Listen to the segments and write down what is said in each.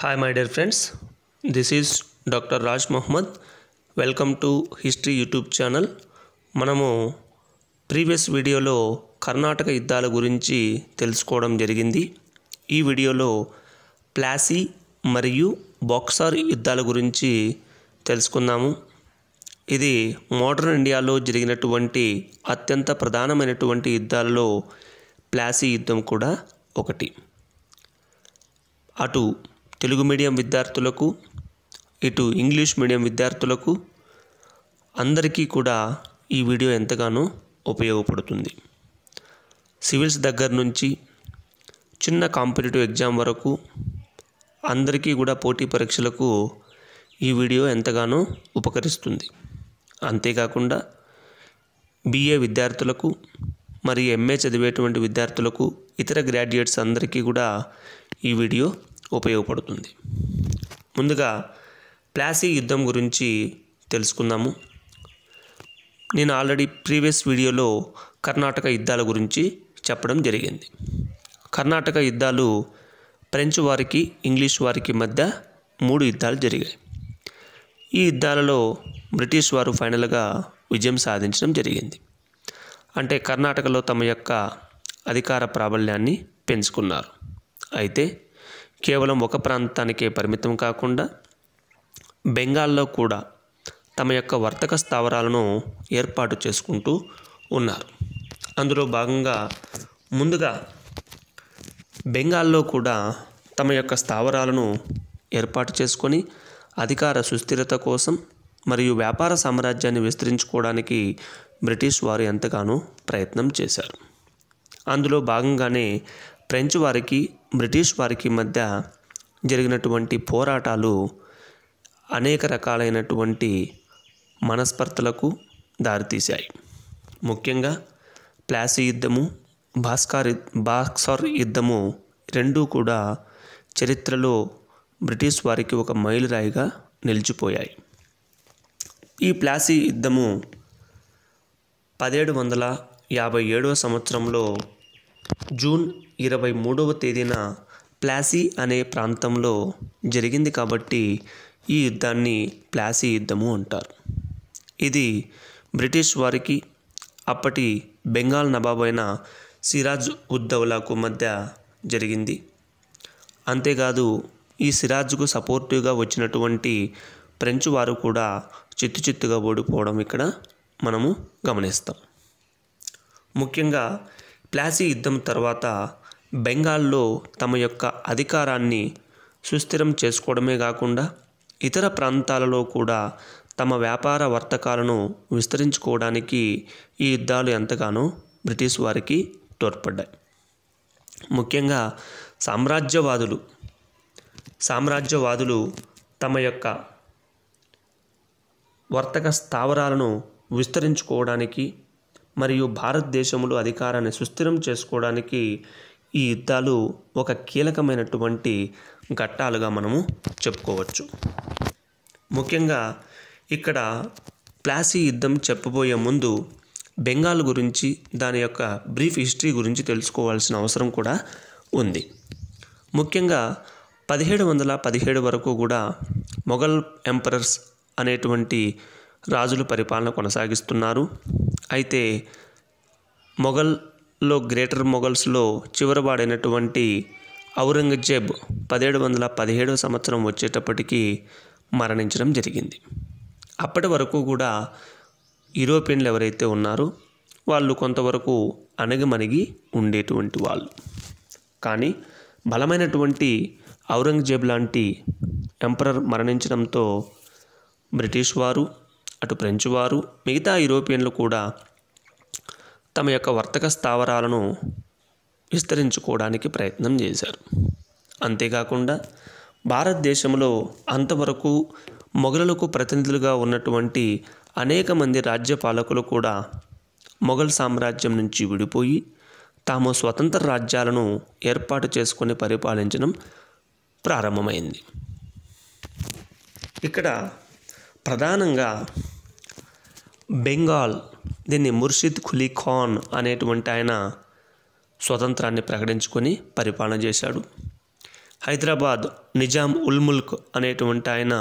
hi my dear friends this is doctor Raj Mohammed welcome to history YouTube channel మనము previous వీడియోలో కర్ణాటక యుద్ధాల గురించి తెలుసుకోవడం జరిగింది ఈ వీడియోలో ప్లాసీ మరియు బాక్సార్ యుద్ధాల గురించి తెలుసుకుందాము ఇది మోడర్న్ ఇండియాలో జరిగినటువంటి అత్యంత ప్రధానమైనటువంటి యుద్ధాలలో ప్లాసీ యుద్ధం కూడా ఒకటి అటు తెలుగు మీడియం విద్యార్థులకు ఇటు ఇంగ్లీష్ మీడియం విద్యార్థులకు అందరికీ కూడా ఈ వీడియో ఎంతగానో ఉపయోగపడుతుంది సివిల్స్ దగ్గర నుంచి చిన్న కాంపిటేటివ్ ఎగ్జామ్ వరకు అందరికీ కూడా పోటీ పరీక్షలకు ఈ వీడియో ఎంతగానో ఉపకరిస్తుంది అంతేకాకుండా బీఏ విద్యార్థులకు మరియు ఎంఏ చదివేటువంటి విద్యార్థులకు ఇతర గ్రాడ్యుయేట్స్ అందరికీ కూడా ఈ వీడియో ఉపయోగపడుతుంది ముందుగా ప్లాసీ యుద్ధం గురించి తెలుసుకుందాము నేను ఆల్రెడీ ప్రీవియస్ వీడియోలో కర్ణాటక యుద్ధాల గురించి చెప్పడం జరిగింది కర్ణాటక యుద్ధాలు ఫ్రెంచ్ వారికి ఇంగ్లీష్ వారికి మధ్య మూడు యుద్ధాలు జరిగాయి ఈ యుద్ధాలలో బ్రిటిష్ వారు ఫైనల్గా విజయం సాధించడం జరిగింది అంటే కర్ణాటకలో తమ యొక్క అధికార ప్రాబల్యాన్ని పెంచుకున్నారు అయితే కేవలం ఒక ప్రాంతానికే పరిమితం కాకుండా బెంగాల్లో కూడా తమ యొక్క వర్తక స్థావరాలను ఏర్పాటు చేసుకుంటూ ఉన్నారు అందులో భాగంగా ముందుగా బెంగాల్లో కూడా తమ యొక్క స్థావరాలను ఏర్పాటు చేసుకొని అధికార సుస్థిరత కోసం మరియు వ్యాపార సామ్రాజ్యాన్ని విస్తరించుకోవడానికి బ్రిటిష్ వారు ఎంతగానో ప్రయత్నం చేశారు అందులో భాగంగానే ఫ్రెంచ్ వారికి బ్రిటిష్ వారికి మధ్య జరిగినటువంటి పోరాటాలు అనేక రకాలైనటువంటి మనస్పర్తలకు దారితీశాయి ముఖ్యంగా ప్లాసీ యుద్ధము భాస్కర్ బాక్సర్ యుద్ధము రెండూ కూడా చరిత్రలో బ్రిటిష్ వారికి ఒక మైలురాయిగా నిలిచిపోయాయి ఈ ప్లాసీ యుద్ధము పదిహేడు వందల యాభై ఏడవ సంవత్సరంలో జూన్ ఇరవై మూడవ తేదీన ప్లాసీ అనే ప్రాంతంలో జరిగింది కాబట్టి ఈ యుద్ధాన్ని ప్లాసీ యుద్ధము అంటారు ఇది బ్రిటిష్ వారికి అప్పటి బెంగాల్ నబాబు అయిన సిరాజ్ ఉద్దౌలాకు మధ్య జరిగింది అంతేకాదు ఈ సిరాజ్కు సపోర్టివ్గా వచ్చినటువంటి ఫ్రెంచ్ వారు కూడా చిత్తు చిత్తుగా ఓడిపోవడం ఇక్కడ మనము గమనిస్తాం ముఖ్యంగా ప్లాసీ యుద్ధం తర్వాత బెంగాల్లో తమ యొక్క అధికారాన్ని సుస్థిరం చేసుకోవడమే కాకుండా ఇతర ప్రాంతాలలో కూడా తమ వ్యాపార వర్తకాలను విస్తరించుకోవడానికి ఈ యుద్ధాలు ఎంతగానో బ్రిటిష్ వారికి తోడ్పడ్డాయి ముఖ్యంగా సామ్రాజ్యవాదులు సామ్రాజ్యవాదులు తమ యొక్క వర్తక స్థావరాలను విస్తరించుకోవడానికి మరియు భారతదేశంలో అధికారాన్ని సుస్థిరం చేసుకోవడానికి ఈ యుద్ధాలు ఒక కీలకమైనటువంటి ఘట్టాలుగా మనము చెప్పుకోవచ్చు ముఖ్యంగా ఇక్కడ ప్లాసీ యుద్ధం చెప్పబోయే ముందు బెంగాల్ గురించి దాని యొక్క బ్రీఫ్ హిస్టరీ గురించి తెలుసుకోవాల్సిన అవసరం కూడా ఉంది ముఖ్యంగా పదిహేడు వందల పదిహేడు వరకు కూడా మొఘల్ ఎంపరర్స్ అనేటువంటి రాజులు పరిపాలన కొనసాగిస్తున్నారు అయితే మొఘల్లో గ్రేటర్ మొఘల్స్లో చివరబాడైనటువంటి ఔరంగజేబ్ పదిహేడు వందల పదిహేడవ సంవత్సరం వచ్చేటప్పటికి మరణించడం జరిగింది అప్పటి వరకు కూడా యూరోపియన్లు ఎవరైతే ఉన్నారో వాళ్ళు కొంతవరకు అణగమణిగి ఉండేటువంటి వాళ్ళు కానీ బలమైనటువంటి ఔరంగజేబ్ లాంటి ఎంపరర్ మరణించడంతో బ్రిటిష్ వారు అటు ఫ్రెంచ్ వారు మిగతా యూరోపియన్లు కూడా తమ యొక్క వర్తక స్థావరాలను విస్తరించుకోవడానికి ప్రయత్నం చేశారు అంతేకాకుండా భారతదేశంలో అంతవరకు మొఘలులకు ప్రతినిధులుగా ఉన్నటువంటి అనేక మంది రాజ్యపాలకులు కూడా మొఘల్ సామ్రాజ్యం నుంచి విడిపోయి తాము స్వతంత్ర రాజ్యాలను ఏర్పాటు చేసుకొని పరిపాలించడం ప్రారంభమైంది ఇక్కడ ప్రధానంగా బెంగాల్ దీన్ని ముర్షిద్ ఖులీ ఖాన్ అనేటువంటి ఆయన స్వతంత్రాన్ని ప్రకటించుకొని పరిపాలన చేశాడు హైదరాబాద్ నిజాం ఉల్ముల్క్ అనేటువంటి ఆయన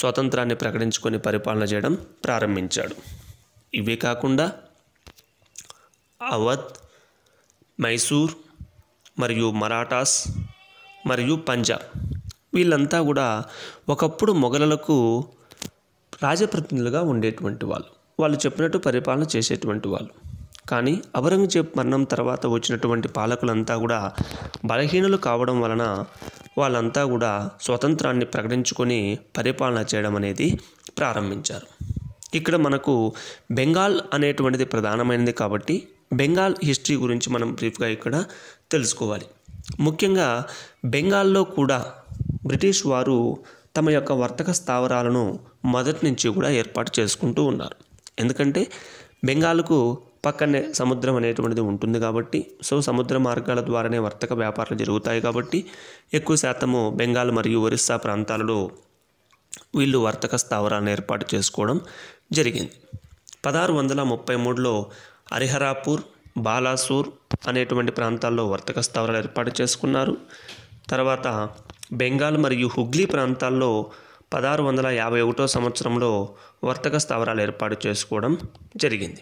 స్వతంత్రాన్ని ప్రకటించుకొని పరిపాలన చేయడం ప్రారంభించాడు ఇవే కాకుండా అవధ్ మైసూర్ మరియు మరాఠాస్ మరియు పంజాబ్ వీళ్ళంతా కూడా ఒకప్పుడు మొఘలులకు రాజప్రతినిధులుగా ఉండేటువంటి వాళ్ళు వాళ్ళు చెప్పినట్టు పరిపాలన చేసేటువంటి వాళ్ళు కానీ ఔరంగజేబ్ మరణం తర్వాత వచ్చినటువంటి పాలకులంతా కూడా బలహీనులు కావడం వలన వాళ్ళంతా కూడా స్వతంత్రాన్ని ప్రకటించుకొని పరిపాలన చేయడం అనేది ప్రారంభించారు ఇక్కడ మనకు బెంగాల్ అనేటువంటిది ప్రధానమైనది కాబట్టి బెంగాల్ హిస్టరీ గురించి మనం బ్రీఫ్గా ఇక్కడ తెలుసుకోవాలి ముఖ్యంగా బెంగాల్లో కూడా బ్రిటిష్ వారు తమ యొక్క వర్తక స్థావరాలను మొదటి నుంచి కూడా ఏర్పాటు చేసుకుంటూ ఉన్నారు ఎందుకంటే బెంగాల్కు పక్కనే సముద్రం అనేటువంటిది ఉంటుంది కాబట్టి సో సముద్ర మార్గాల ద్వారానే వర్తక వ్యాపారాలు జరుగుతాయి కాబట్టి ఎక్కువ శాతము బెంగాల్ మరియు ఒరిస్సా ప్రాంతాలలో వీళ్ళు వర్తక స్థావరాలను ఏర్పాటు చేసుకోవడం జరిగింది పదహారు వందల ముప్పై మూడులో హరిహరాపూర్ బాలాసూర్ అనేటువంటి ప్రాంతాల్లో వర్తక స్థావరాలు ఏర్పాటు చేసుకున్నారు తర్వాత బెంగాల్ మరియు హుగ్లీ ప్రాంతాల్లో పదహారు వందల యాభై ఒకటో సంవత్సరంలో వర్తక స్థావరాలు ఏర్పాటు చేసుకోవడం జరిగింది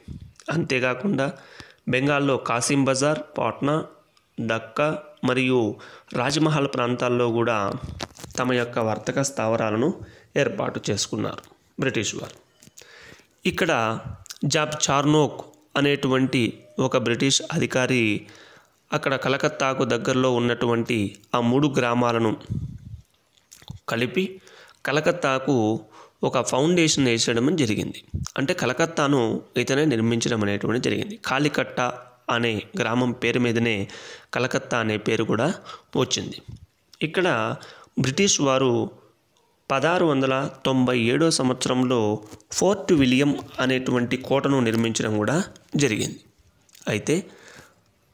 అంతేకాకుండా బెంగాల్లో కాసిం బజార్ పాట్నా డక్కా మరియు రాజమహల్ ప్రాంతాల్లో కూడా తమ యొక్క వర్తక స్థావరాలను ఏర్పాటు చేసుకున్నారు బ్రిటిష్ వారు ఇక్కడ జాబ్ చార్నోక్ అనేటువంటి ఒక బ్రిటిష్ అధికారి అక్కడ కలకత్తాకు దగ్గరలో ఉన్నటువంటి ఆ మూడు గ్రామాలను కలిపి కలకత్తాకు ఒక ఫౌండేషన్ వేసేయడం జరిగింది అంటే కలకత్తాను ఇతనే నిర్మించడం అనేటువంటి జరిగింది కాలికట్ట అనే గ్రామం పేరు మీదనే కలకత్తా అనే పేరు కూడా వచ్చింది ఇక్కడ బ్రిటిష్ వారు పదహారు వందల తొంభై ఏడో సంవత్సరంలో ఫోర్ట్ విలియం అనేటువంటి కోటను నిర్మించడం కూడా జరిగింది అయితే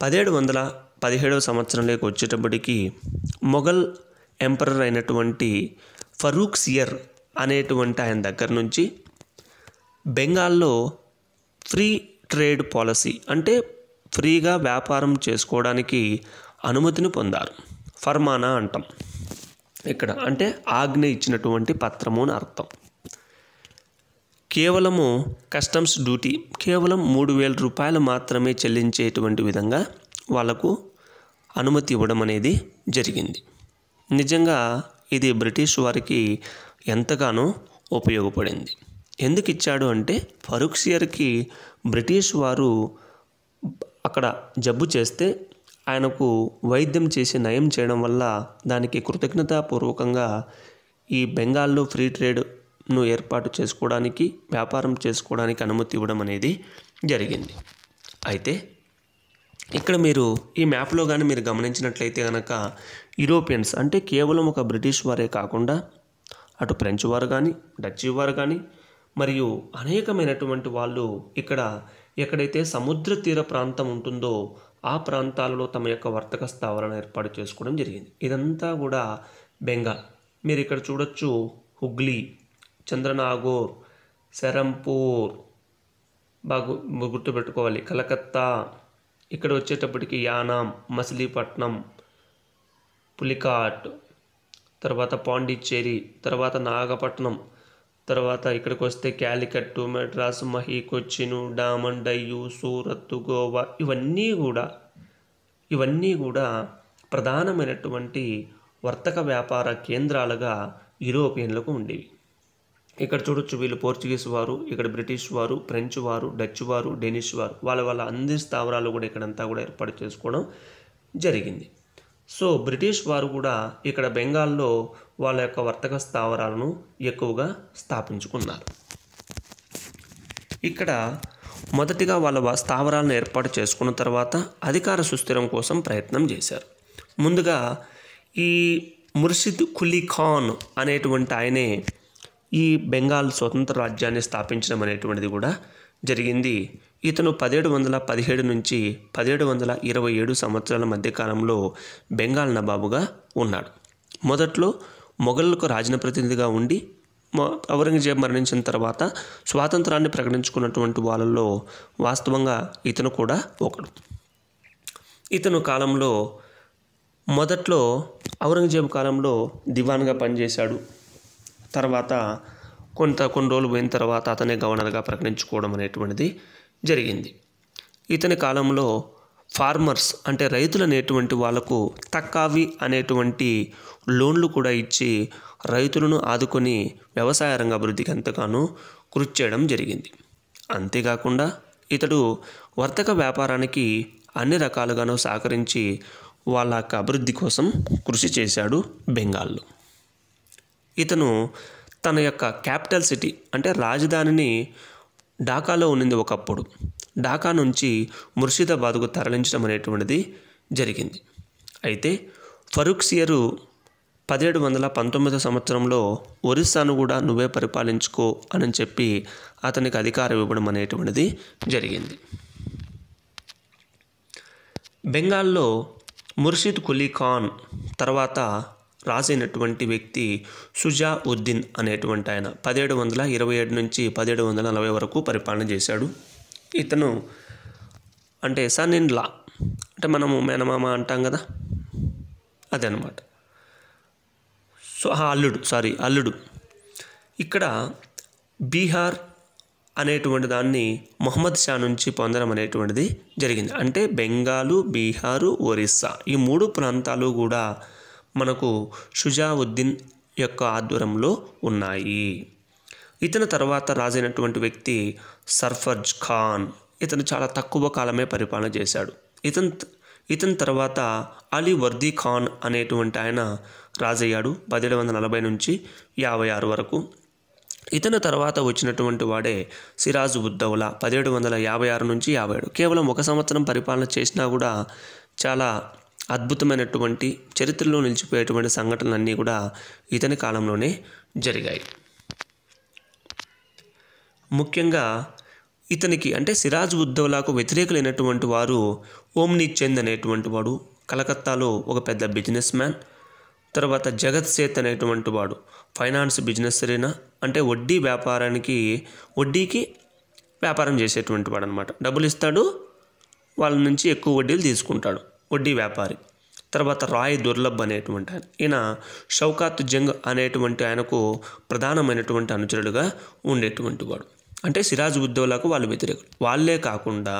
పదిహేడు వందల పదిహేడవ సంవత్సరంలోకి వచ్చేటప్పటికి మొఘల్ ఎంపరర్ అయినటువంటి ఫరూక్ సియర్ అనేటువంటి ఆయన దగ్గర నుంచి బెంగాల్లో ఫ్రీ ట్రేడ్ పాలసీ అంటే ఫ్రీగా వ్యాపారం చేసుకోవడానికి అనుమతిని పొందారు ఫర్మానా అంటాం ఇక్కడ అంటే ఆజ్ఞ ఇచ్చినటువంటి పత్రము అని అర్థం కేవలము కస్టమ్స్ డ్యూటీ కేవలం మూడు వేల రూపాయలు మాత్రమే చెల్లించేటువంటి విధంగా వాళ్లకు అనుమతి ఇవ్వడం అనేది జరిగింది నిజంగా ఇది బ్రిటిష్ వారికి ఎంతగానో ఉపయోగపడింది ఎందుకు ఇచ్చాడు అంటే ఫరూక్సియర్కి బ్రిటిష్ వారు అక్కడ జబ్బు చేస్తే ఆయనకు వైద్యం చేసి నయం చేయడం వల్ల దానికి కృతజ్ఞతాపూర్వకంగా ఈ బెంగాల్లో ఫ్రీ ట్రేడ్ ను ఏర్పాటు చేసుకోవడానికి వ్యాపారం చేసుకోవడానికి అనుమతి ఇవ్వడం అనేది జరిగింది అయితే ఇక్కడ మీరు ఈ మ్యాప్లో కానీ మీరు గమనించినట్లయితే కనుక యూరోపియన్స్ అంటే కేవలం ఒక బ్రిటిష్ వారే కాకుండా అటు ఫ్రెంచ్ వారు కానీ డచ్చి వారు కానీ మరియు అనేకమైనటువంటి వాళ్ళు ఇక్కడ ఎక్కడైతే సముద్ర తీర ప్రాంతం ఉంటుందో ఆ ప్రాంతాలలో తమ యొక్క వర్తక స్థావరాలను ఏర్పాటు చేసుకోవడం జరిగింది ఇదంతా కూడా బెంగాల్ మీరు ఇక్కడ చూడొచ్చు హుగ్లీ చంద్రనాగూర్ సెరంపూర్ బాగు గుర్తుపెట్టుకోవాలి కలకత్తా ఇక్కడ వచ్చేటప్పటికి యానాం మసిలీపట్నం పులికాట్ తర్వాత పాండిచ్చేరి తర్వాత నాగపట్నం తర్వాత ఇక్కడికి వస్తే క్యాలికట్టు మెడ్రాస్ మహి కొచ్చిను డామన్ డయ్యు సూరత్ గోవా ఇవన్నీ కూడా ఇవన్నీ కూడా ప్రధానమైనటువంటి వర్తక వ్యాపార కేంద్రాలుగా యూరోపియన్లకు ఉండేవి ఇక్కడ చూడొచ్చు వీళ్ళు పోర్చుగీస్ వారు ఇక్కడ బ్రిటిష్ వారు ఫ్రెంచ్ వారు డచ్ వారు డెనిష్ వారు వాళ్ళ వాళ్ళ అన్ని స్థావరాలు కూడా ఇక్కడంతా కూడా ఏర్పాటు చేసుకోవడం జరిగింది సో బ్రిటిష్ వారు కూడా ఇక్కడ బెంగాల్లో వాళ్ళ యొక్క వర్తక స్థావరాలను ఎక్కువగా స్థాపించుకున్నారు ఇక్కడ మొదటిగా వాళ్ళ స్థావరాలను ఏర్పాటు చేసుకున్న తర్వాత అధికార సుస్థిరం కోసం ప్రయత్నం చేశారు ముందుగా ఈ ముర్షిద్ కులీ ఖాన్ అనేటువంటి ఆయనే ఈ బెంగాల్ స్వతంత్ర రాజ్యాన్ని స్థాపించడం అనేటువంటిది కూడా జరిగింది ఇతను పదిహేడు వందల పదిహేడు నుంచి పదిహేడు వందల ఇరవై ఏడు సంవత్సరాల మధ్యకాలంలో బెంగాల్ నబాబుగా ఉన్నాడు మొదట్లో రాజన ప్రతినిధిగా ఉండి ఔరంగజేబ్ మరణించిన తర్వాత స్వాతంత్రాన్ని ప్రకటించుకున్నటువంటి వాళ్ళలో వాస్తవంగా ఇతను కూడా ఒకడు ఇతను కాలంలో మొదట్లో ఔరంగజేబు కాలంలో దివాన్గా పనిచేశాడు తర్వాత కొంత కొన్ని రోజులు పోయిన తర్వాత అతనే గవర్నర్గా ప్రకటించుకోవడం అనేటువంటిది జరిగింది ఇతని కాలంలో ఫార్మర్స్ అంటే రైతులు అనేటువంటి వాళ్లకు తక్కావి అనేటువంటి లోన్లు కూడా ఇచ్చి రైతులను ఆదుకొని వ్యవసాయ రంగ అభివృద్ధికి ఎంతగానో కృషి చేయడం జరిగింది అంతేకాకుండా ఇతడు వర్తక వ్యాపారానికి అన్ని రకాలుగానూ సహకరించి వాళ్ళ యొక్క అభివృద్ధి కోసం కృషి చేశాడు బెంగాల్లో ఇతను తన యొక్క క్యాపిటల్ సిటీ అంటే రాజధానిని ఢాకాలో ఉన్నింది ఒకప్పుడు ఢాకా నుంచి ముర్షిదాబాద్కు తరలించడం అనేటువంటిది జరిగింది అయితే ఫరూక్ సియరు పదిహేడు వందల పంతొమ్మిదో సంవత్సరంలో ఒరిస్సాను కూడా నువ్వే పరిపాలించుకో అని చెప్పి అతనికి అధికారం ఇవ్వడం అనేటువంటిది జరిగింది బెంగాల్లో ముర్షిద్ కులీ ఖాన్ తర్వాత రాసినటువంటి వ్యక్తి సుజా ఉద్దీన్ అనేటువంటి ఆయన పదిహేడు వందల ఇరవై ఏడు నుంచి పదిహేడు వందల నలభై వరకు పరిపాలన చేశాడు ఇతను అంటే సన్ ఇన్ లా అంటే మనము మేనమామ అంటాం కదా అదే అనమాట సో అల్లుడు సారీ అల్లుడు ఇక్కడ బీహార్ అనేటువంటి దాన్ని మొహమ్మద్ షా నుంచి పొందడం అనేటువంటిది జరిగింది అంటే బెంగాలు బీహారు ఒరిస్సా ఈ మూడు ప్రాంతాలు కూడా మనకు షుజావుద్దీన్ యొక్క ఆధ్వర్యంలో ఉన్నాయి ఇతని తర్వాత రాజైనటువంటి వ్యక్తి సర్ఫర్జ్ ఖాన్ ఇతను చాలా తక్కువ కాలమే పరిపాలన చేశాడు ఇతను ఇతని తర్వాత అలీ వర్దీ ఖాన్ అనేటువంటి ఆయన రాజయ్యాడు పదిహేడు వందల నలభై నుంచి యాభై ఆరు వరకు ఇతని తర్వాత వచ్చినటువంటి వాడే సిరాజ్ ఉద్దౌలా పదిహేడు వందల యాభై ఆరు నుంచి యాభై ఏడు కేవలం ఒక సంవత్సరం పరిపాలన చేసినా కూడా చాలా అద్భుతమైనటువంటి చరిత్రలో నిలిచిపోయేటువంటి సంఘటనలన్నీ కూడా ఇతని కాలంలోనే జరిగాయి ముఖ్యంగా ఇతనికి అంటే సిరాజ్ ఉద్దౌలాకు వ్యతిరేకులైనటువంటి వారు ఓమ్ని చంద్ అనేటువంటి వాడు కలకత్తాలో ఒక పెద్ద బిజినెస్ మ్యాన్ తర్వాత జగత్ సేత్ అనేటువంటి వాడు ఫైనాన్స్ బిజినెస్ సరేనా అంటే వడ్డీ వ్యాపారానికి వడ్డీకి వ్యాపారం చేసేటువంటి వాడు అనమాట డబ్బులు ఇస్తాడు వాళ్ళ నుంచి ఎక్కువ వడ్డీలు తీసుకుంటాడు వడ్డీ వ్యాపారి తర్వాత రాయ్ దుర్లభ్ అనేటువంటి ఆయన ఈయన షౌకాత్ జంగ్ అనేటువంటి ఆయనకు ప్రధానమైనటువంటి అనుచరుడుగా ఉండేటువంటి వాడు అంటే సిరాజ్ ఉద్దౌలాకు వాళ్ళు వ్యతిరేకులు వాళ్ళే కాకుండా